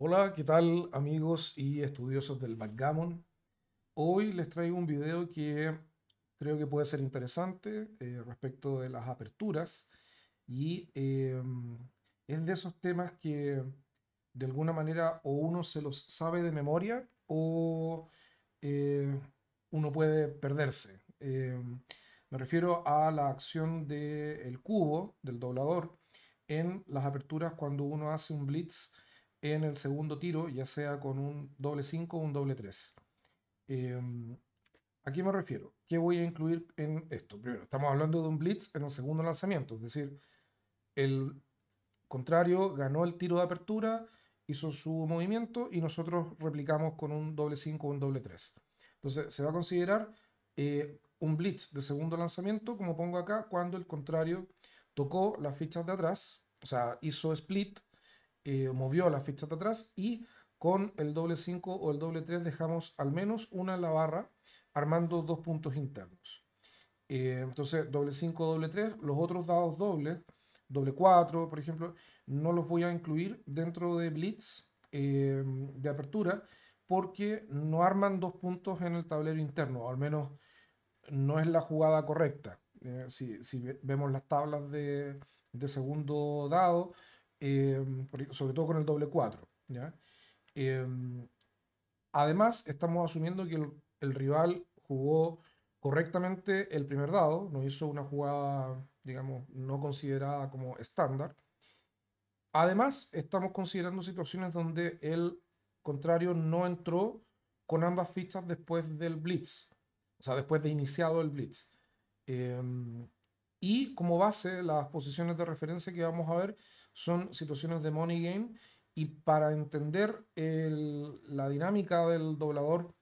Hola, ¿qué tal amigos y estudiosos del backgammon? Hoy les traigo un video que creo que puede ser interesante eh, respecto de las aperturas y eh, es de esos temas que de alguna manera o uno se los sabe de memoria o eh, uno puede perderse. me refiero a la acción del el cubo, del doblador, en las aperturas cuando uno hace un blitz en el segundo tiro, ya sea con un doble 5 o un doble 3. Em, ¿A qué me refiero? ¿Qué voy a incluir en esto? Primero, estamos hablando de un blitz en el segundo lanzamiento, es decir, el contrario ganó el tiro de apertura, hizo su movimiento y nosotros replicamos con un doble 5 o un doble 3. Entonces, se va a considerar eh, un blitz de segundo lanzamiento, como pongo acá, cuando el contrario tocó las fichas de atrás, o sea, hizo split eh, movió la ficha de atrás y con el doble 5 o el doble 3 dejamos al menos una en la barra armando dos puntos internos. Eh, entonces, doble 5, doble 3, los otros dados dobles, doble 4, por ejemplo, no los voy a incluir dentro de blitz eh, de apertura porque no arman dos puntos en el tablero interno, al menos no es la jugada correcta. si, vemos las tablas de, de segundo dado, Em, sobre todo con el doble 4. ¿ya? Em, además, estamos asumiendo que el, rival jugó correctamente el primer dado, no hizo una jugada, digamos, no considerada como estándar. Además, estamos considerando situaciones donde el contrario no entró con ambas fichas después del blitz, o sea, después de iniciado el blitz. Em, y como base, las posiciones de referencia que vamos a ver son situaciones de money game y para entender la dinámica del doblador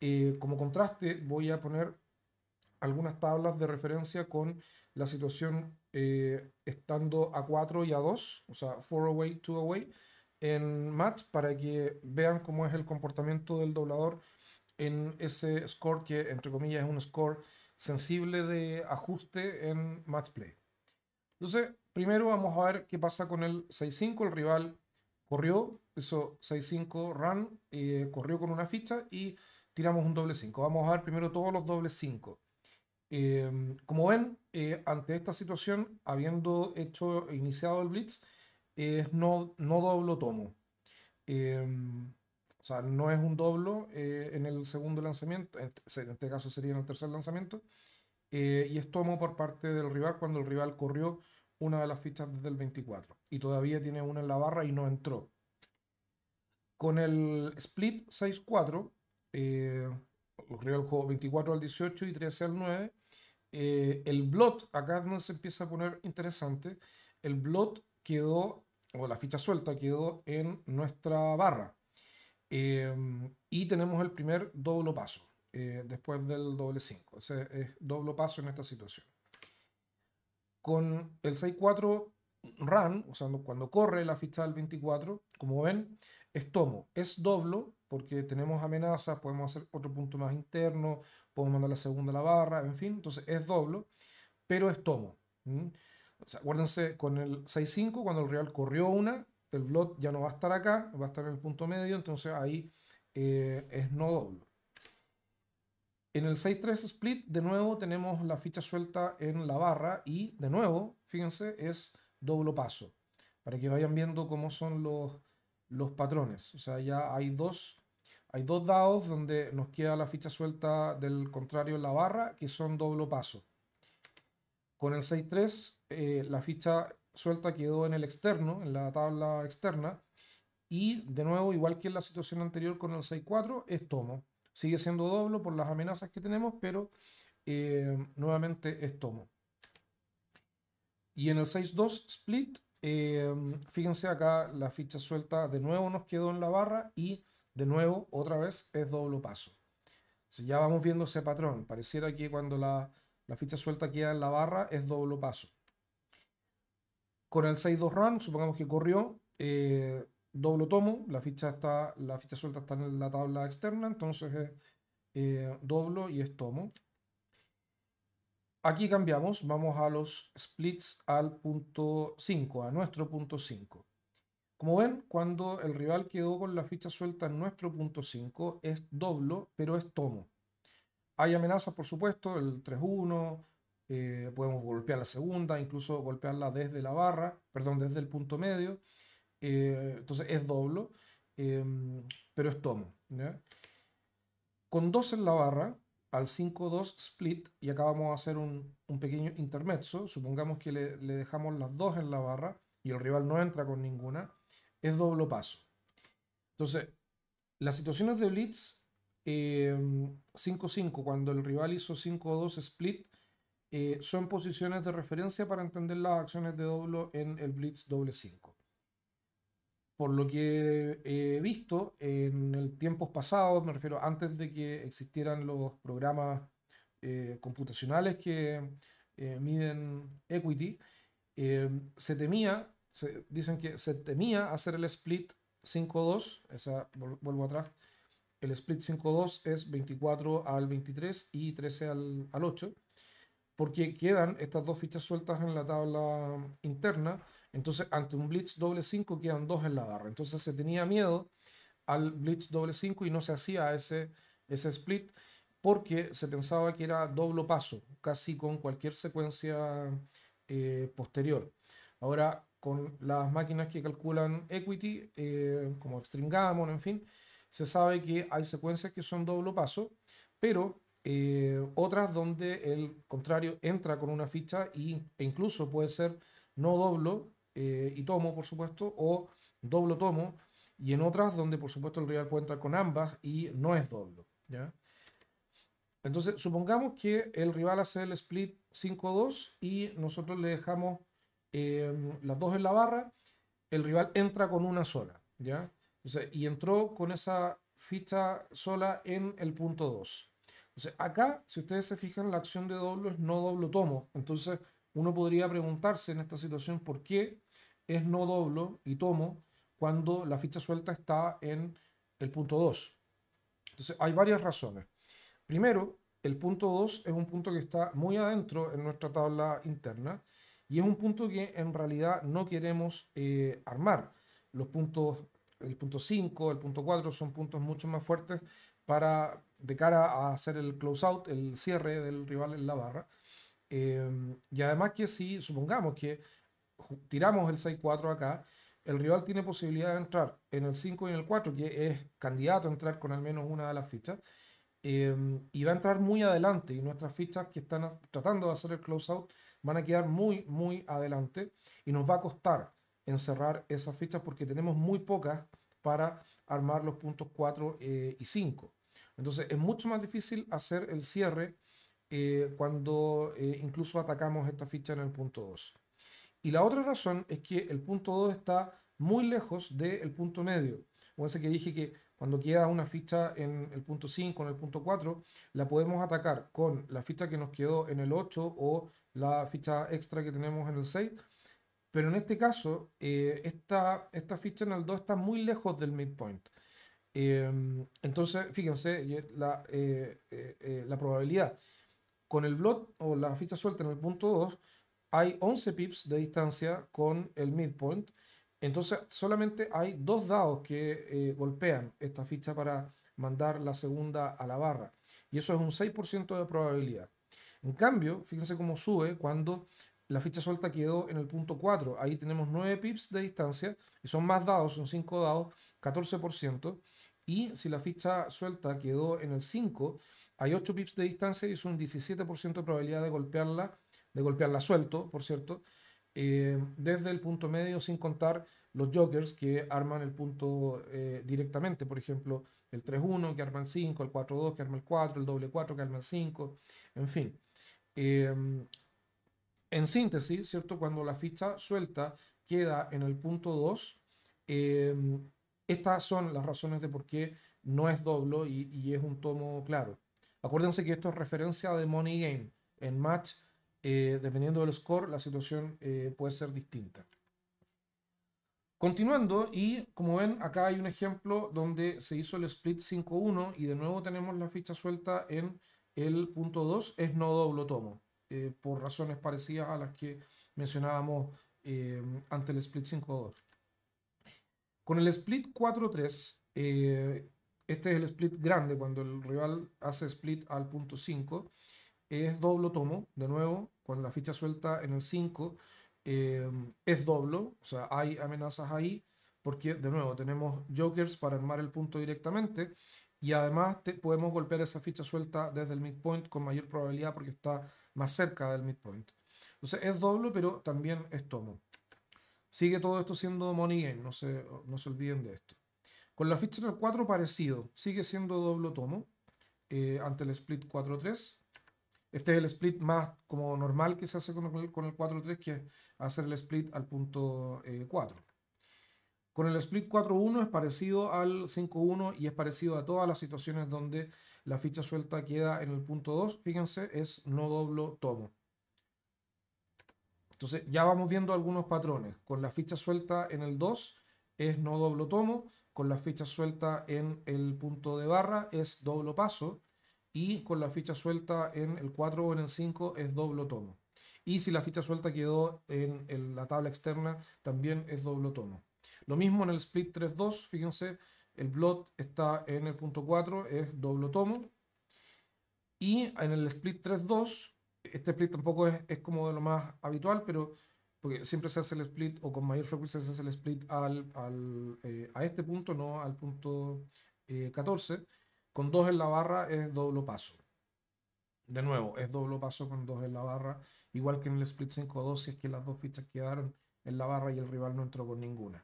eh, como contraste voy a poner algunas tablas de referencia con la situación eh, estando a 4 y a 2, o sea, 4 away, 2 away, en match para que vean cómo es el comportamiento del doblador en ese score que, entre comillas, es un score sensible de ajuste en match play. Entonces, Primero vamos a ver qué pasa con el 6-5. El rival corrió, eso 6-5 run, eh, corrió con una ficha y tiramos un doble 5. Vamos a ver primero todos los dobles 5. Em, como ven, eh, ante esta situación, habiendo hecho, iniciado el blitz, no, no doblo tomo. Em, o sea, no es un doblo eh, en el segundo lanzamiento, en este caso sería en el tercer lanzamiento, y es tomo por parte del rival cuando el rival corrió una de las fichas desde el 24 y todavía tiene una en la barra y no entró. Con el split 6-4, eh, el juego 24 al 18 y 13 al 9, eh, el blot, acá es donde se empieza a poner interesante, el blot quedó, o la ficha suelta quedó en nuestra barra. Eh, y tenemos el primer doble paso, eh, después del doble 5. Ese es doble paso en esta situación con el 6.4 run, o sea, cuando corre la ficha del 24, como ven, es tomo, es doblo, porque tenemos amenazas, podemos hacer otro punto más interno, podemos mandar la segunda a la barra, en fin, entonces es doblo, pero es tomo. acuérdense, con el 6-5, cuando el Real corrió una, el blot ya no va a estar acá, va a estar en el punto medio, entonces ahí eh, es no doblo. En el 6-3 split, de nuevo tenemos la ficha suelta en la barra y, de nuevo, fíjense, es doble paso. Para que vayan viendo cómo son los, los patrones. O sea, ya hay dos, hay dos dados donde nos queda la ficha suelta del contrario en la barra, que son doble paso. Con el 6-3, eh, la ficha suelta quedó en el externo, en la tabla externa. Y, de nuevo, igual que en la situación anterior con el 6-4, es tomo. Sigue siendo doble por las amenazas que tenemos, pero eh, nuevamente es tomo. Y en el 6.2 split, eh, fíjense acá la ficha suelta de nuevo nos quedó en la barra y de nuevo otra vez es doble paso. ya vamos viendo ese patrón, pareciera que cuando la, ficha suelta queda en la barra es doble paso. Con el 6.2 run, supongamos que corrió, eh, doble tomo, la ficha, está, la ficha suelta está en la tabla externa, entonces es eh, doblo y es tomo. Aquí cambiamos, vamos a los splits al punto 5, a nuestro punto 5. Como ven, cuando el rival quedó con la ficha suelta en nuestro punto 5, es doblo, pero es tomo. Hay amenazas, por supuesto, el 3-1, eh, podemos golpear la segunda, incluso golpearla desde la barra, perdón, desde el punto medio. Eh, entonces es doblo, em, pero es tomo. Con 2 en la barra, al 5-2 split, y acá vamos a hacer un, pequeño intermezzo, supongamos que le, dejamos las 2 en la barra y el rival no entra con ninguna, es doblo paso. Entonces, las situaciones de blitz 5-5, em, cuando el rival hizo 5-2 split, eh, son posiciones de referencia para entender las acciones de doblo en el blitz doble 5 por lo que he visto en el tiempos pasados, me refiero antes de que existieran los programas eh, computacionales que eh, miden equity, eh, se temía, dicen que se temía hacer el split 5-2, vuelvo atrás, el split 5-2 es 24 al 23 y 13 al, al 8 porque quedan estas dos fichas sueltas en la tabla interna. Entonces, ante un Blitz doble 5 quedan dos en la barra. Entonces, se tenía miedo al Blitz doble 5 y no se hacía ese, ese split porque se pensaba que era doble paso, casi con cualquier secuencia eh, posterior. Ahora, con las máquinas que calculan equity, eh, como Extreme Gammon, en fin, se sabe que hay secuencias que son doble paso, pero eh, otras donde el contrario entra con una ficha e incluso puede ser no doblo eh, y tomo, por supuesto, o doblo tomo, y en otras donde, por supuesto, el rival puede entrar con ambas y no es doblo. Entonces, supongamos que el rival hace el split 5-2 y nosotros le dejamos em, las dos en la barra, el rival entra con una sola, ¿ya? y entró con esa ficha sola en el punto 2. Entonces, acá, si ustedes se fijan, la acción de doblo es no doblo tomo. Entonces, uno podría preguntarse en esta situación por qué es no doblo y tomo cuando la ficha suelta está en el punto 2. Entonces, hay varias razones. Primero, el punto 2 es un punto que está muy adentro en nuestra tabla interna y es un punto que en realidad no queremos eh, armar. Los puntos, el punto 5, el punto 4 son puntos mucho más fuertes para, de cara a hacer el close-out, el cierre del rival en la barra. Em, y además que si supongamos que tiramos el 6-4 acá, el rival tiene posibilidad de entrar en el 5 y en el 4, que es candidato a entrar con al menos una de las fichas, em, y va a entrar muy adelante. Y nuestras fichas que están tratando de hacer el close-out van a quedar muy, muy adelante. Y nos va a costar encerrar esas fichas porque tenemos muy pocas para armar los puntos 4 eh, y 5. Entonces es mucho más difícil hacer el cierre eh, cuando eh, incluso atacamos esta ficha en el punto 2. Y la otra razón es que el punto 2 está muy lejos del punto medio. Fíjense que dije que cuando queda una ficha en el punto 5, en el punto 4, la podemos atacar con la ficha que nos quedó en el 8 o la ficha extra que tenemos en el 6 pero en este caso, eh, esta, ficha en el 2 está muy lejos del midpoint. Eh, entonces, fíjense la, eh, la, probabilidad. Con el blot o la ficha suelta en el punto 2, hay 11 pips de distancia con el midpoint. Entonces, solamente hay dos dados que golpean esta ficha para mandar la segunda a la barra. Y eso es un 6% de probabilidad. En cambio, fíjense cómo sube cuando la ficha suelta quedó en el punto 4. Ahí tenemos 9 pips de distancia y son más dados, son 5 dados, 14%. Y si la ficha suelta quedó en el 5, hay 8 pips de distancia y es un 17% de probabilidad de golpearla, de golpearla suelto, por cierto, eh, desde el punto medio sin contar los jokers que arman el punto eh, directamente, por ejemplo, el 3-1 que arma el 5, el 4-2 que arma el 4, el doble 4 que arma el 5, en fin. Eh, en síntesis, ¿cierto? Cuando la ficha suelta queda en el punto 2, em, estas son las razones de por qué no es doblo y, es un tomo claro. Acuérdense que esto es referencia de Money Game. En match, eh, dependiendo del score, la situación eh, puede ser distinta. Continuando, y como ven, acá hay un ejemplo donde se hizo el split 5-1 y de nuevo tenemos la ficha suelta en el punto 2, es no doblo tomo. Eh, por razones parecidas a las que mencionábamos eh, ante el split 5-2. Con el split 4-3, eh, este es el split grande, cuando el rival hace split al punto 5, es doble tomo, de nuevo, con la ficha suelta en el 5, es doble o sea, hay amenazas ahí, porque de nuevo tenemos jokers para armar el punto directamente y además podemos golpear esa ficha suelta desde el midpoint con mayor probabilidad porque está más cerca del midpoint. Entonces es doble, pero también es tomo. Sigue todo esto siendo money game, no se, no se olviden de esto. Con la ficha del 4 parecido, sigue siendo doble tomo eh, ante el split 4-3. Este es el split más como normal que se hace con el, con 4-3, que es hacer el split al punto 4. Eh, con el split 4.1 es parecido al 5.1 y es parecido a todas las situaciones donde la ficha suelta queda en el punto 2. Fíjense, es no doblo tomo. Entonces ya vamos viendo algunos patrones. Con la ficha suelta en el 2 es no doblo tomo. Con la ficha suelta en el punto de barra es doblo paso. Y con la ficha suelta en el 4 o en el 5 es doblo tomo. Y si la ficha suelta quedó en, la tabla externa también es doblo tomo. Lo mismo en el split 3.2, fíjense, el blot está en el punto 4, es doble tomo. Y en el split 3.2, este split tampoco es, como de lo más habitual, pero porque siempre se hace el split o con mayor frecuencia se hace el split al, eh, a este punto, no al punto 14. Eh, con 2 en la barra es doble paso. De nuevo, es doble paso con 2 en la barra, igual que en el split 5 si es que las dos fichas quedaron en la barra y el rival no entró con ninguna.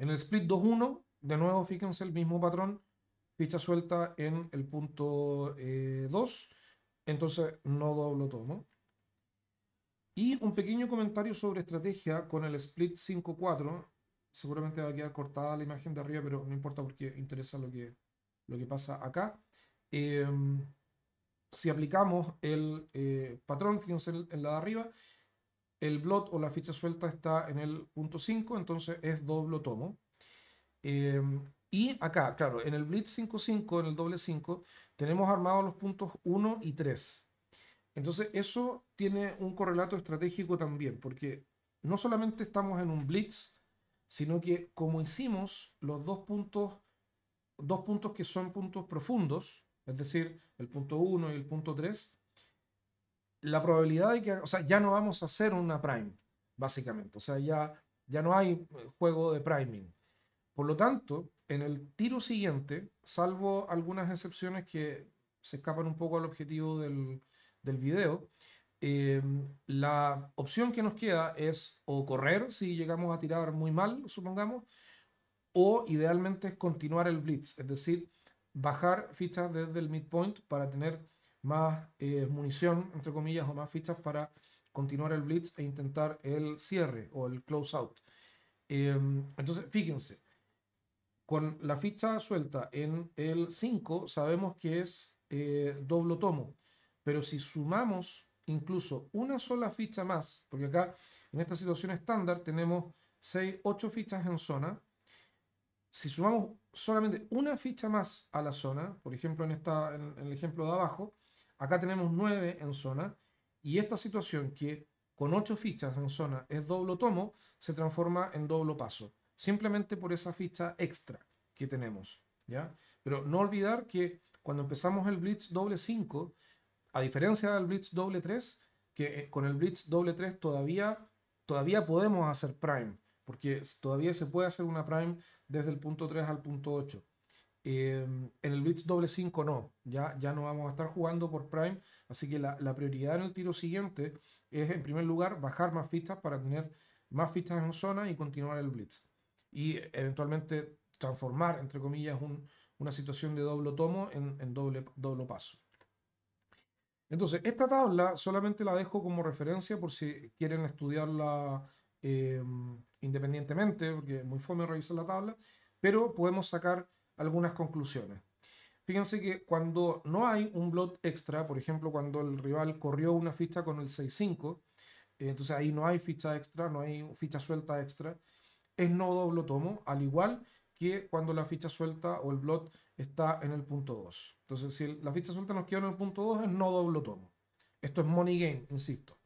En el split 2-1, de nuevo, fíjense el mismo patrón, ficha suelta en el punto 2, eh, entonces no doblo tomo. Y un pequeño comentario sobre estrategia con el split 5-4, seguramente va a quedar cortada la imagen de arriba, pero no importa porque interesa lo que, lo que pasa acá. Em, si aplicamos el eh, patrón, fíjense en la de arriba, el blot o la ficha suelta está en el punto 5, entonces es doble tomo. Em, y acá, claro, en el blitz 5 en el doble 5, tenemos armados los puntos 1 y 3. Entonces eso tiene un correlato estratégico también, porque no solamente estamos en un blitz, sino que como hicimos los dos puntos, dos puntos que son puntos profundos, es decir, el punto 1 y el punto 3, la probabilidad de que, o sea, ya no vamos a hacer una prime, básicamente. O sea, ya, ya no hay eh, juego de priming. Por lo tanto, en el tiro siguiente, salvo algunas excepciones que se escapan un poco al objetivo del, del video, em, la opción que nos queda es o correr si llegamos a tirar muy mal, supongamos, o idealmente es continuar el blitz, es decir, bajar fichas desde el midpoint para tener más eh, munición, entre comillas, o más fichas para continuar el blitz e intentar el cierre o el close out. Em, entonces, fíjense, con la ficha suelta en el 5 sabemos que es eh, doble tomo, pero si sumamos incluso una sola ficha más, porque acá en esta situación estándar tenemos 6, 8 fichas en zona, si sumamos solamente una ficha más a la zona, por ejemplo en el ejemplo de abajo, Acá tenemos 9 en zona y esta situación que con 8 fichas en zona es doble tomo, se transforma en doble paso, simplemente por esa ficha extra que tenemos. ¿ya? Pero no olvidar que cuando empezamos el Blitz doble 5, a diferencia del Blitz doble 3, que eh, con el Blitz doble 3 todavía, todavía podemos hacer prime, porque todavía se puede hacer una prime desde el punto 3 al punto 8. Em, en el Blitz doble 5 no, ya, ya no vamos a estar jugando por Prime, así que la, prioridad en el tiro siguiente es en primer lugar bajar más fichas para tener más fichas en zona y continuar el Blitz. Y eh, eventualmente transformar, entre comillas, una situación de doble tomo en, doble, doble paso. Entonces, esta tabla solamente la dejo como referencia por si quieren estudiarla em, independientemente, porque es muy fome revisar la tabla, pero podemos sacar algunas conclusiones. Fíjense que cuando no hay un blot extra, por ejemplo, cuando el rival corrió una ficha con el 6-5, eh, entonces ahí no hay ficha extra, no hay ficha suelta extra, es no doble tomo, al igual que cuando la ficha suelta o el blot está en el punto 2. Entonces, si la ficha suelta nos quedó en el punto 2, es no doble tomo. Esto es money game, insisto.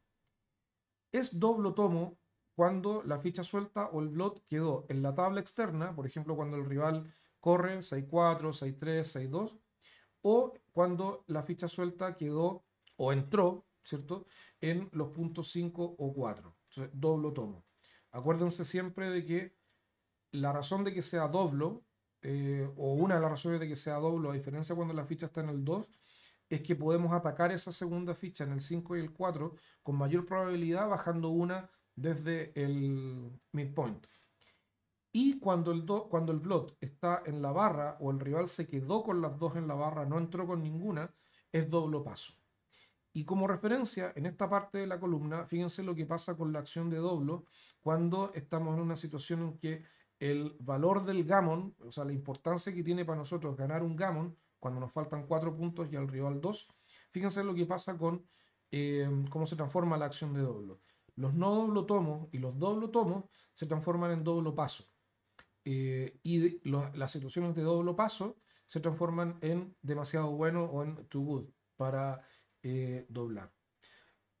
Es doble tomo cuando la ficha suelta o el blot quedó en la tabla externa, por ejemplo, cuando el rival corre 6-4, 6-3, 6-2, o cuando la ficha suelta quedó o entró, ¿cierto?, en los puntos 5 o 4. Entonces, doblo tomo. Acuérdense siempre de que la razón de que sea doblo, eh, o una de las razones de que sea doblo, a diferencia cuando la ficha está en el 2, es que podemos atacar esa segunda ficha en el 5 y el 4 con mayor probabilidad bajando una desde el midpoint. Y cuando el, cuando el Blot está en la barra o el rival se quedó con las dos en la barra, no entró con ninguna, es doble paso. Y como referencia, en esta parte de la columna, fíjense lo que pasa con la acción de doblo cuando estamos en una situación en que el valor del gamon, o sea, la importancia que tiene para nosotros ganar un gamon, cuando nos faltan cuatro puntos y al rival dos. fíjense lo que pasa con eh, cómo se transforma la acción de doblo. Los no doblo tomos y los doblo tomos se transforman en doblo paso. Eh, y las situaciones de doble paso se transforman en demasiado bueno o en too good para eh, doblar.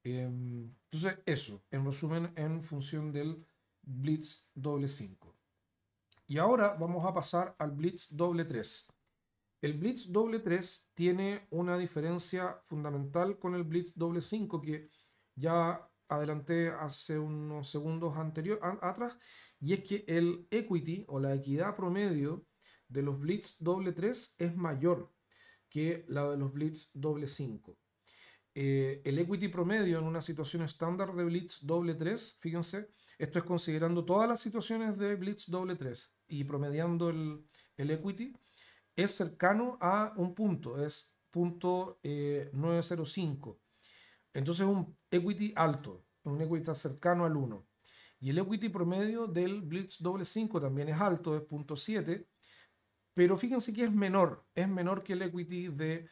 Em, entonces, eso, en resumen, en función del blitz doble 5. Y ahora vamos a pasar al blitz doble 3. El blitz doble 3 tiene una diferencia fundamental con el blitz doble 5 que ya adelante hace unos segundos anterior, atrás, y es que el equity o la equidad promedio de los blitz doble 3 es mayor que la de los blitz doble 5. Eh, el equity promedio en una situación estándar de blitz doble 3, fíjense, esto es considerando todas las situaciones de blitz doble 3 y promediando el, equity, es cercano a un punto, es punto 905. Eh, entonces un equity alto, un equity cercano al 1. Y el equity promedio del Blitz doble 5 también es alto, es 0.7, pero fíjense que es menor, es menor que el equity de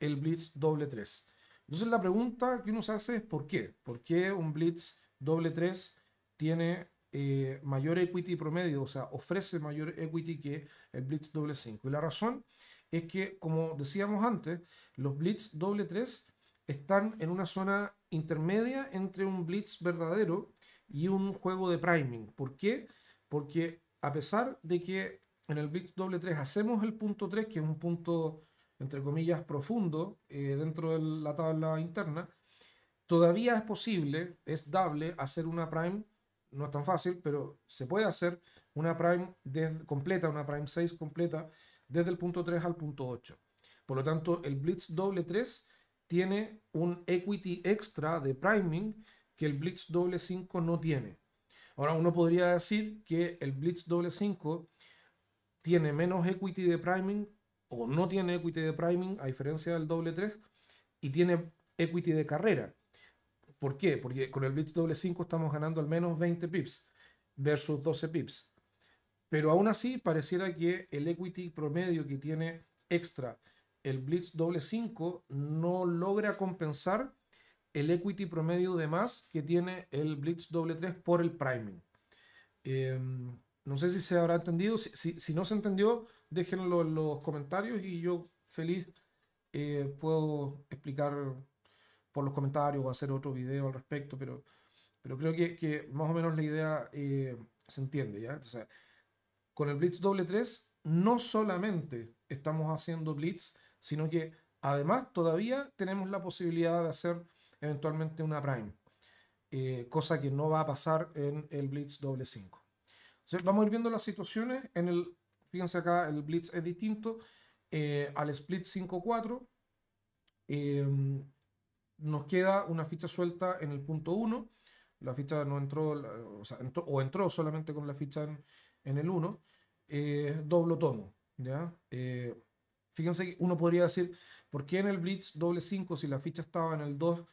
Blitz doble 3. Entonces la pregunta que uno se hace es ¿por qué? ¿Por qué un Blitz w 3 tiene eh, mayor equity promedio, o sea, ofrece mayor equity que el Blitz w 5? Y la razón es que, como decíamos antes, los Blitz w 3 están en una zona intermedia entre un blitz verdadero y un juego de priming. ¿Por qué? Porque a pesar de que en el blitz doble 3 hacemos el punto 3, que es un punto, entre comillas, profundo eh, dentro de la tabla interna, todavía es posible, es dable hacer una prime, no es tan fácil, pero se puede hacer una prime completa, una prime 6 completa, desde el punto 3 al punto 8. Por lo tanto, el blitz doble 3 tiene un equity extra de priming que el Blitz doble 5 no tiene. Ahora uno podría decir que el Blitz doble 5 tiene menos equity de priming o no tiene equity de priming a diferencia del doble 3 y tiene equity de carrera. ¿Por qué? Porque con el Blitz doble 5 estamos ganando al menos 20 pips versus 12 pips. Pero aún así pareciera que el equity promedio que tiene extra el Blitz doble 5 no logra compensar el equity promedio de más que tiene el Blitz doble 3 por el priming. Em, no sé si se habrá entendido. Si, no se entendió, déjenlo en los comentarios y yo feliz eh, puedo explicar por los comentarios o hacer otro video al respecto, pero, pero creo que, más o menos la idea eh, se entiende. ¿ya? con el Blitz doble 3 no solamente estamos haciendo Blitz, sino que además todavía tenemos la posibilidad de hacer eventualmente una prime, eh, cosa que no va a pasar en el Blitz doble 5. Vamos a ir viendo las situaciones, en el, fíjense acá el Blitz es distinto eh, al Split 5-4, em, nos queda una ficha suelta en el punto 1, la ficha no entró, o, entró, solamente con la ficha en, el 1, eh, doblo tomo. ¿ya? Eh, Fíjense que uno podría decir, ¿por qué en el Blitz doble 5 si la ficha estaba en el 2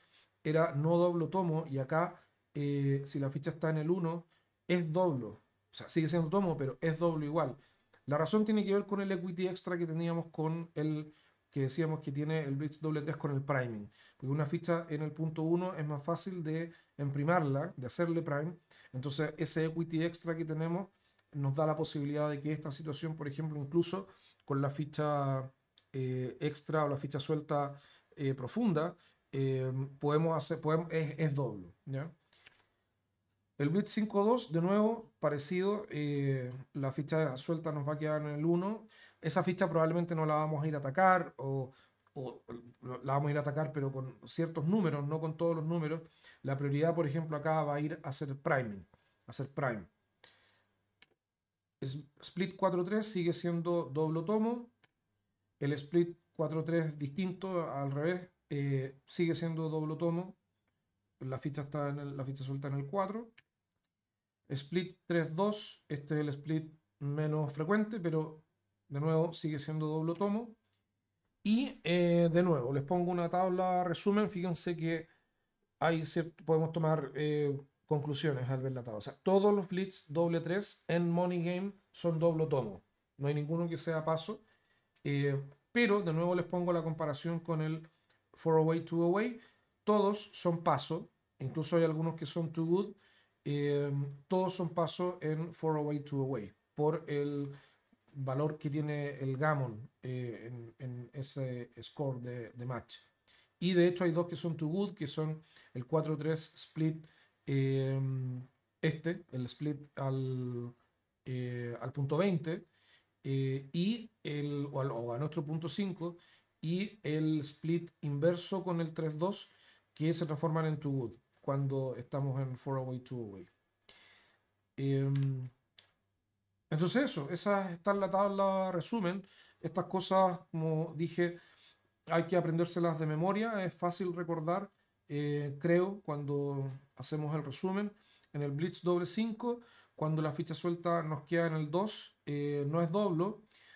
era no doblo tomo y acá eh, si la ficha está en el 1 es doblo? O sea, sigue siendo tomo, pero es doblo igual. La razón tiene que ver con el equity extra que teníamos con el que decíamos que tiene el Blitz doble 3 con el priming. Porque una ficha en el punto 1 es más fácil de imprimarla, de hacerle prime. Entonces ese equity extra que tenemos nos da la posibilidad de que esta situación, por ejemplo, incluso con la ficha eh, extra o la ficha suelta eh, profunda, eh, podemos hacer, podemos, es, doble. El bit 5.2, de nuevo, parecido, la ficha suelta nos va a quedar en el 1. Esa ficha probablemente no la vamos a ir a atacar o, la vamos a ir a atacar pero con ciertos números, no con todos los números. La prioridad, por ejemplo, acá va a ir a hacer priming, hacer prime. Split 4-3 sigue siendo doble tomo. El Split 4.3 distinto, al revés, eh, sigue siendo doble tomo. La ficha, está en la ficha suelta en el 4. Split 3.2, este es el split menos frecuente, pero de nuevo sigue siendo doble tomo. Y eh, de nuevo, les pongo una tabla resumen. Fíjense que hay podemos tomar eh, conclusiones al ver la tabla. O sea, todos los blitz doble 3 en Money Game son doble tomo. No hay ninguno que sea paso. Eh, pero de nuevo les pongo la comparación con el 4 away, 2 away. Todos son paso. Incluso hay algunos que son too good. Eh, todos son paso en 4 away, 2 away. Por el valor que tiene el Gammon eh, en, ese score de, match. Y de hecho hay dos que son too good, que son el 4-3 split Em, este, el split al, eh, al punto 20 eh, y el, o, a nuestro punto 5 y el split inverso con el 3-2 que se transforman en 2 wood cuando estamos en 4 away 2 away. entonces eso, esa está en la tabla resumen. Estas cosas, como dije, hay que aprendérselas de memoria, es fácil recordar eh, creo, cuando hacemos el resumen. En el blitz doble 5, cuando la ficha suelta nos queda en el 2, eh, no es doble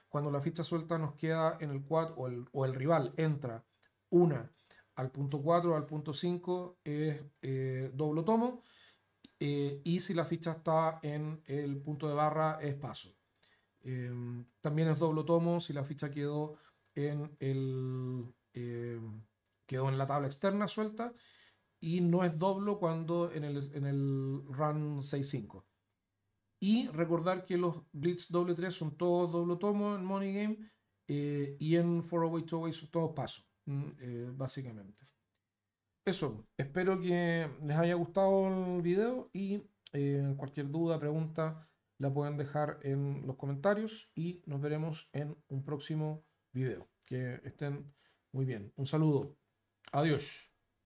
Cuando la ficha suelta nos queda en el 4 o el, rival entra una al punto 4 al punto 5 es eh, doble doblo tomo. y si la ficha está en el punto de barra es paso. Em, también es doble tomo si la ficha quedó en el em, quedó en la tabla externa suelta y no es doble cuando en el, en el run 6.5. Y recordar que los Blitz doble 3 son todos doble tomo en Money Game eh, y en 4-Away 2-Way son todos pasos, mm, eh, básicamente. Eso, espero que les haya gustado el video y eh, cualquier duda, pregunta, la pueden dejar en los comentarios y nos veremos en un próximo video. Que estén muy bien. Un saludo. Adiós.